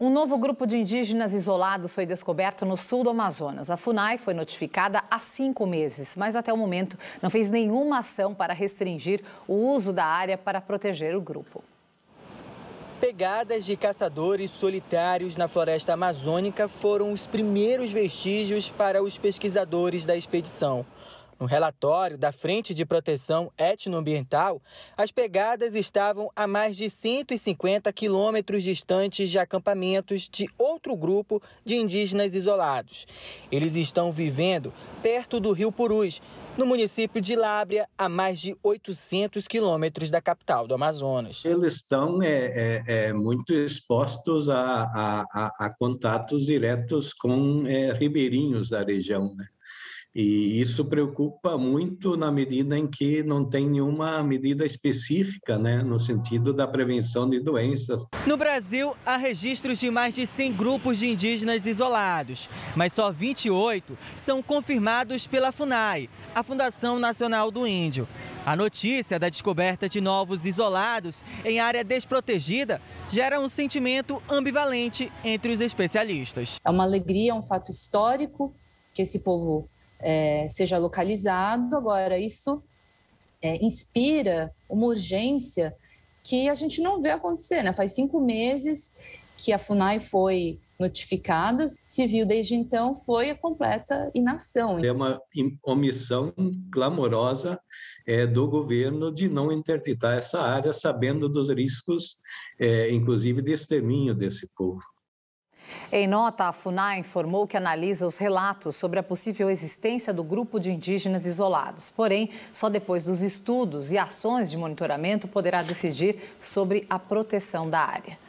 Um novo grupo de indígenas isolados foi descoberto no sul do Amazonas. A FUNAI foi notificada há cinco meses, mas até o momento não fez nenhuma ação para restringir o uso da área para proteger o grupo. Pegadas de caçadores solitários na floresta amazônica foram os primeiros vestígios para os pesquisadores da expedição. No relatório da Frente de Proteção Etnoambiental, as pegadas estavam a mais de 150 quilômetros distantes de acampamentos de outro grupo de indígenas isolados. Eles estão vivendo perto do rio Purus, no município de Lábria, a mais de 800 quilômetros da capital do Amazonas. Eles estão é, é, é muito expostos a, a, a, a, contatos diretos com é, ribeirinhos da região, né? E isso preocupa muito na medida em que não tem nenhuma medida específica, né, no sentido da prevenção de doenças. No Brasil, há registros de mais de 100 grupos de indígenas isolados, mas só 28 são confirmados pela FUNAI, a Fundação Nacional do Índio. A notícia da descoberta de novos isolados em área desprotegida gera um sentimento ambivalente entre os especialistas. É uma alegria, é um fato histórico que esse povo é, seja localizado. Agora, isso é, inspira uma urgência que a gente não vê acontecer. Né? Faz cinco meses que a FUNAI foi notificada, se viu desde então foi a completa inação. É uma omissão clamorosa é, do governo de não interditar essa área, sabendo dos riscos, é, inclusive, de extermínio desse povo. Em nota, a FUNAI informou que analisa os relatos sobre a possível existência do grupo de indígenas isolados. Porém, só depois dos estudos e ações de monitoramento poderá decidir sobre a proteção da área.